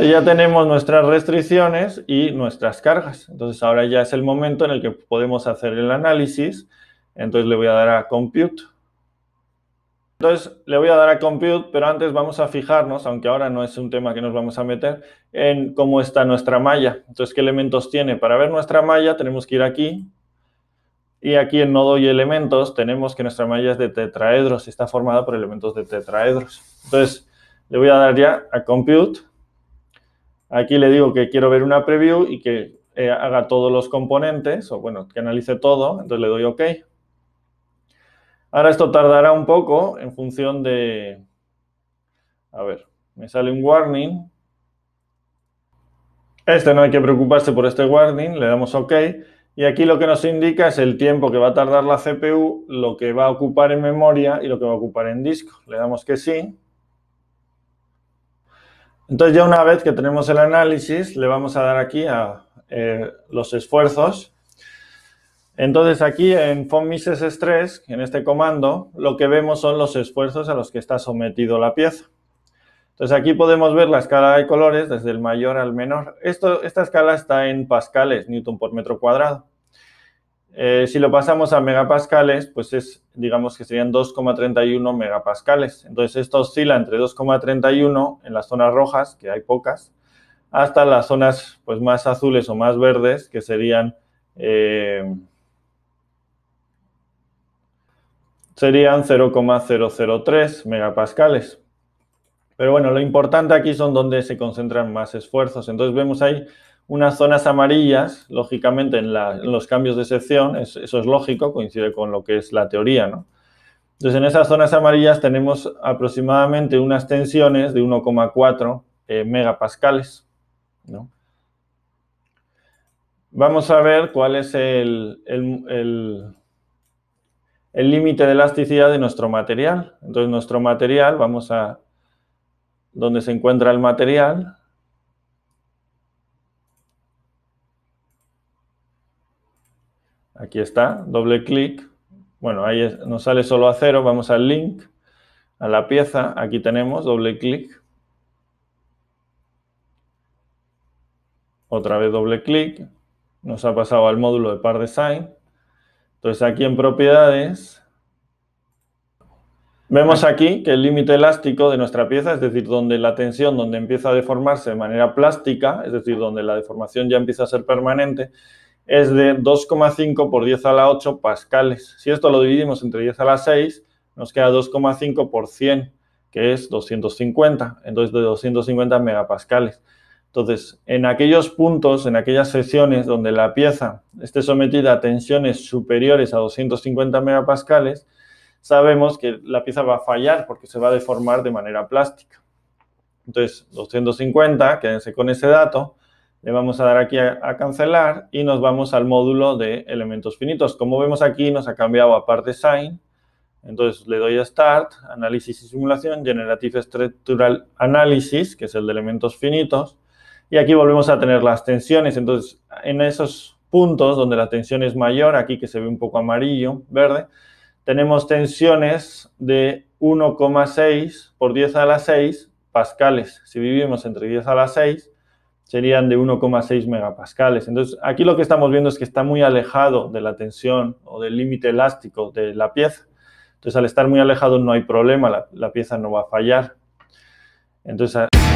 ya tenemos nuestras restricciones y nuestras cargas. Entonces ahora ya es el momento en el que podemos hacer el análisis. Entonces le voy a dar a compute. Entonces le voy a dar a compute, pero antes vamos a fijarnos, aunque ahora no es un tema que nos vamos a meter, en cómo está nuestra malla. Entonces, ¿qué elementos tiene? Para ver nuestra malla tenemos que ir aquí. Y aquí en nodo y elementos tenemos que nuestra malla es de tetraedros, está formada por elementos de tetraedros. Entonces, le voy a dar ya a compute Aquí le digo que quiero ver una preview y que eh, haga todos los componentes, o bueno, que analice todo, entonces le doy OK. Ahora esto tardará un poco en función de... A ver, me sale un warning. Este no hay que preocuparse por este warning, le damos OK. Y aquí lo que nos indica es el tiempo que va a tardar la CPU, lo que va a ocupar en memoria y lo que va a ocupar en disco. Le damos que sí. Entonces ya una vez que tenemos el análisis, le vamos a dar aquí a eh, los esfuerzos. Entonces aquí en Mises Stress, en este comando, lo que vemos son los esfuerzos a los que está sometido la pieza. Entonces aquí podemos ver la escala de colores desde el mayor al menor. esta escala está en pascales, newton por metro cuadrado. Eh, si lo pasamos a megapascales, pues es, digamos que serían 2,31 megapascales. Entonces, esto oscila entre 2,31 en las zonas rojas, que hay pocas, hasta las zonas pues, más azules o más verdes, que serían, eh, serían 0,003 megapascales. Pero bueno, lo importante aquí son donde se concentran más esfuerzos. Entonces, vemos ahí unas zonas amarillas, lógicamente en, los cambios de sección, eso es lógico, coincide con lo que es la teoría, Entonces, en esas zonas amarillas tenemos aproximadamente unas tensiones de 1,4 eh, megapascales, Vamos a ver cuál es el, el límite de elasticidad de nuestro material. Entonces, nuestro material, vamos a donde se encuentra el material, Aquí está, doble clic. Bueno, ahí nos sale solo a cero, vamos al link, a la pieza, aquí tenemos doble clic. Otra vez doble clic, nos ha pasado al módulo de par design. Entonces aquí en propiedades, vemos aquí que el límite elástico de nuestra pieza, es decir, donde la tensión, donde empieza a deformarse de manera plástica, es decir, donde la deformación ya empieza a ser permanente, es de 2,5 por 10 a la 8 pascales. Si esto lo dividimos entre 10 a la 6, nos queda 2,5 por 100, que es 250, entonces de 250 megapascales. Entonces, en aquellos puntos, en aquellas secciones donde la pieza esté sometida a tensiones superiores a 250 megapascales, sabemos que la pieza va a fallar porque se va a deformar de manera plástica. Entonces, 250, quédense con ese dato, le vamos a dar aquí a, cancelar y nos vamos al módulo de elementos finitos. Como vemos aquí, nos ha cambiado a part design. Entonces le doy a Start, Análisis y Simulación, Generative Structural Analysis, que es el de elementos finitos. Y aquí volvemos a tener las tensiones. Entonces, en esos puntos donde la tensión es mayor, aquí que se ve un poco amarillo, verde, tenemos tensiones de 1,6 por 10 a la 6 pascales. Si vivimos entre 10 a la 6, serían de 1,6 megapascales. Entonces, aquí lo que estamos viendo es que está muy alejado de la tensión o del límite elástico de la pieza. Entonces, al estar muy alejado no hay problema, la, la pieza no va a fallar. Entonces,